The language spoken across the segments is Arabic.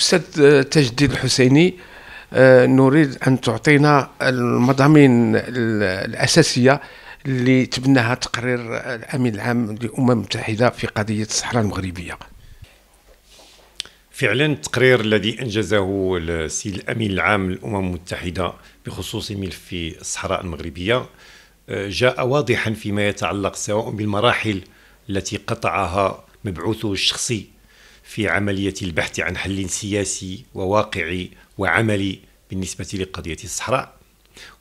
أستاذ تاج الدين الحسيني آه، نريد أن تعطينا المضامين الأساسية اللي تبناها تقرير الامين العام للامم المتحده في قضيه الصحراء المغربيه فعلا التقرير الذي انجزه السيد الامين العام للامم المتحده بخصوص ملف الصحراء المغربيه آه، جاء واضحا فيما يتعلق سواء بالمراحل التي قطعها مبعوثه الشخصي في عملية البحث عن حل سياسي وواقعي وعملي بالنسبة لقضية الصحراء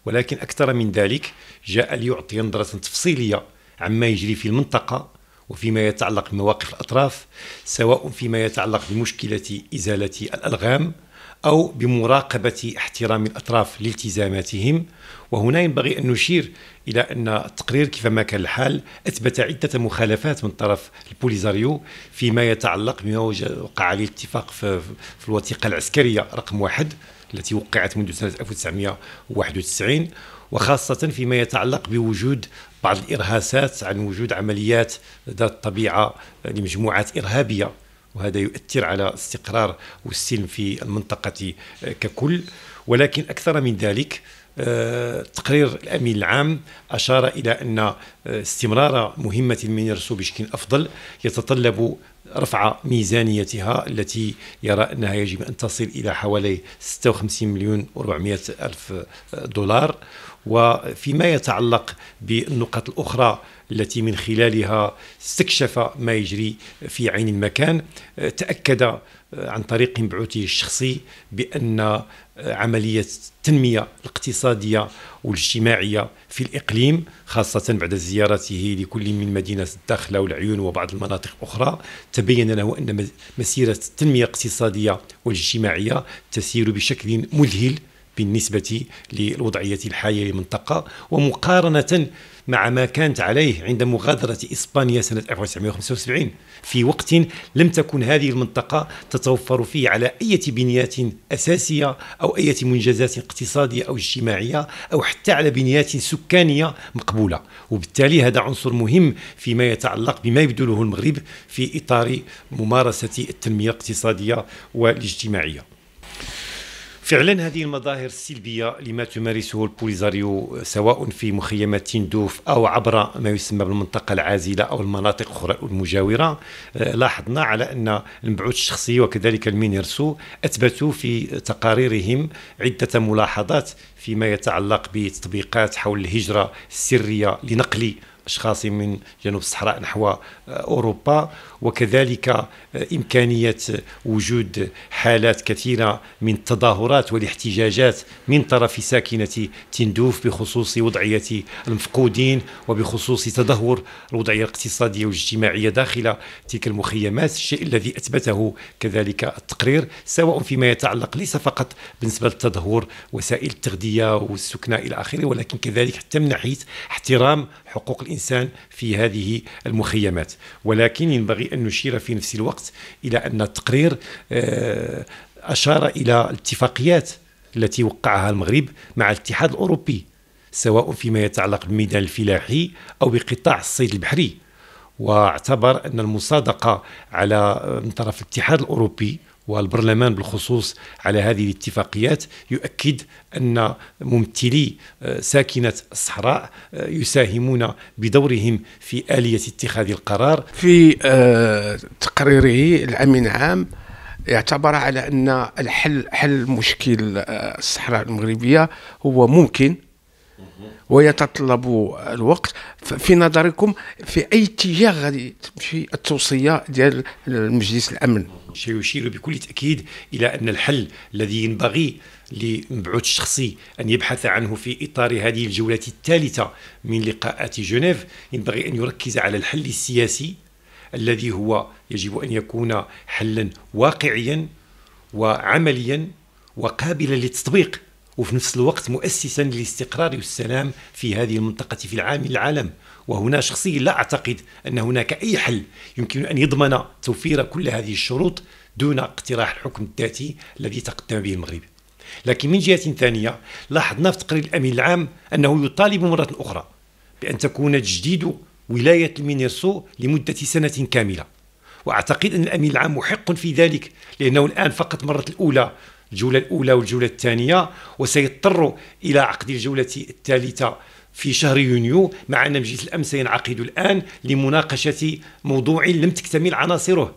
ولكن أكثر من ذلك جاء ليعطي نظرة تفصيلية عما يجري في المنطقة وفيما يتعلق بمواقف الأطراف سواء فيما يتعلق بمشكلة إزالة الألغام أو بمراقبة احترام الأطراف لالتزاماتهم وهنا ينبغي أن نشير إلى أن التقرير كيفما كان الحال أثبت عدة مخالفات من طرف البوليزاريو فيما يتعلق بما وقع عليه الاتفاق في, في الوثيقة العسكرية رقم واحد التي وقعت منذ سنة 1991 وخاصة فيما يتعلق بوجود بعض الإرهاسات عن وجود عمليات ذات طبيعة لمجموعات إرهابية وهذا يؤثر على استقرار والسلم في المنطقة ككل ولكن أكثر من ذلك آه، تقرير الامين العام اشار الى ان آه، استمرار مهمه المينيرسو بشكل افضل يتطلب رفع ميزانيتها التي يرى انها يجب ان تصل الى حوالي 56 مليون و400 الف دولار وفيما يتعلق بالنقاط الاخرى التي من خلالها استكشف ما يجري في عين المكان تأكد عن طريق بعوته الشخصي بأن عملية التنمية الاقتصادية والاجتماعية في الإقليم خاصة بعد زيارته لكل من مدينة الداخلة والعيون وبعض المناطق الأخرى تبين له أن مسيرة التنمية الاقتصادية والاجتماعية تسير بشكل مذهل بالنسبة للوضعية الحالية للمنطقة ومقارنة مع ما كانت عليه عند مغادرة إسبانيا سنة 1975 في وقت لم تكن هذه المنطقة تتوفر فيه على أي بنيات أساسية أو أي منجزات اقتصادية أو اجتماعية أو حتى على بنيات سكانية مقبولة وبالتالي هذا عنصر مهم فيما يتعلق بما يبذله المغرب في إطار ممارسة التنمية الاقتصادية والاجتماعية فعلا هذه المظاهر السلبيه لما تمارسه البوليزاريو سواء في مخيمات تندوف او عبر ما يسمى بالمنطقه العازله او المناطق الاخرى المجاوره آه، لاحظنا على ان المبعوث الشخصي وكذلك المينيرسو اثبتوا في تقاريرهم عده ملاحظات فيما يتعلق بتطبيقات حول الهجره السريه لنقل أشخاص من جنوب الصحراء نحو آه، أوروبا وكذلك آه، إمكانية آه، وجود حالات كثيرة من التظاهرات والاحتجاجات من طرف ساكنة تندوف بخصوص وضعية المفقودين وبخصوص تدهور الوضعية الاقتصادية والاجتماعية داخل تلك المخيمات الشيء الذي أثبته كذلك التقرير سواء فيما يتعلق ليس فقط بالنسبة للتدهور وسائل التغذية والسكنة إلى آخره ولكن كذلك حتى من ناحية احترام حقوق الإنسان الإنسان في هذه المخيمات ولكن ينبغي أن نشير في نفس الوقت إلى أن التقرير آه، أشار إلى الاتفاقيات التي وقعها المغرب مع الاتحاد الأوروبي سواء فيما يتعلق بالميدان الفلاحي أو بقطاع الصيد البحري واعتبر أن المصادقة على آه، من طرف الاتحاد الأوروبي والبرلمان بالخصوص على هذه الاتفاقيات يؤكد أن ممثلي آه، ساكنة الصحراء آه، يساهمون بدورهم في آلية اتخاذ القرار في آه، تقريره العام اعتبر على أن الحل حل مشكل الصحراء المغربية هو ممكن ويتطلب الوقت في نظركم في اي اتجاه غادي تمشي التوصيه ديال المجلس الامن سيشير بكل تاكيد الى ان الحل الذي ينبغي لمبعوث الشخصي أن يبحث عنه في إطار هذه الجولة الثالثة من لقاءات جنيف ينبغي أن يركز على الحل السياسي الذي هو يجب أن يكون حلا واقعيا وعمليا وقابلا للتطبيق وفي نفس الوقت مؤسسا للاستقرار والسلام في هذه المنطقة في العام العالم وهنا شخصيا لا أعتقد أن هناك أي حل يمكن أن يضمن توفير كل هذه الشروط دون اقتراح الحكم الذاتي الذي تقدم به المغرب لكن من جهة ثانية لاحظنا في تقرير الأمين العام أنه يطالب مرة أخرى بأن تكون تجديد ولاية المينيرسو لمدة سنة كاملة وأعتقد أن الأمين العام محق في ذلك لأنه الآن فقط مرة الأولى الجولة الأولى والجولة الثانية وسيضطر إلى عقد الجولة الثالثة في شهر يونيو مع أن مجلس الأمن سينعقد الآن لمناقشة موضوع لم تكتمل عناصره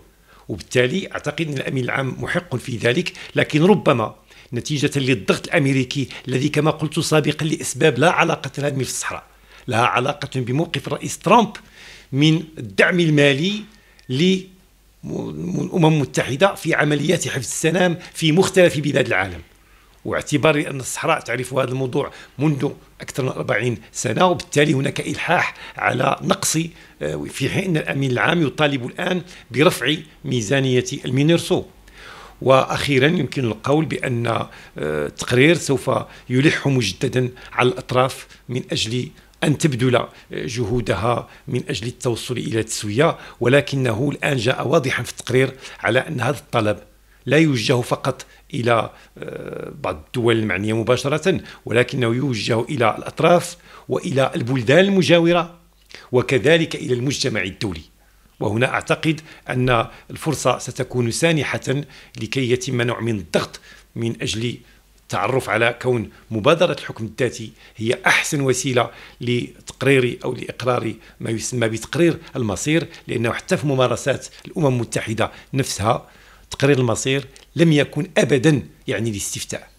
وبالتالي أعتقد أن الأمين العام محق في ذلك لكن ربما نتيجة للضغط الأمريكي الذي كما قلت سابقا لأسباب لا علاقة لها في الصحراء لها علاقة بموقف الرئيس ترامب من الدعم المالي الامم المتحده في عمليات حفظ السلام في مختلف بلاد العالم واعتباري ان الصحراء تعرف هذا الموضوع منذ اكثر من 40 سنه وبالتالي هناك الحاح على نقص آه، في حين ان الامين العام يطالب الان برفع ميزانيه المينيرسو واخيرا يمكن القول بان التقرير آه، سوف يلح مجددا على الاطراف من اجل أن تبذل جهودها من أجل التوصل إلى التسوية ولكنه الآن جاء واضحا في التقرير على أن هذا الطلب لا يوجه فقط الى آه، بعض الدول المعنيه مباشره ولكنه يوجه الى الاطراف والى البلدان المجاوره وكذلك الى المجتمع الدولي وهنا اعتقد ان الفرصه ستكون سانحه لكي يتم نوع من الضغط من اجل التعرف على كون مبادرة الحكم الذاتي هي أحسن وسيلة لتقرير أو لإقرار ما يسمى بتقرير المصير لأنه حتى في ممارسات الأمم المتحدة نفسها تقرير المصير لم يكن أبدا يعني الاستفتاء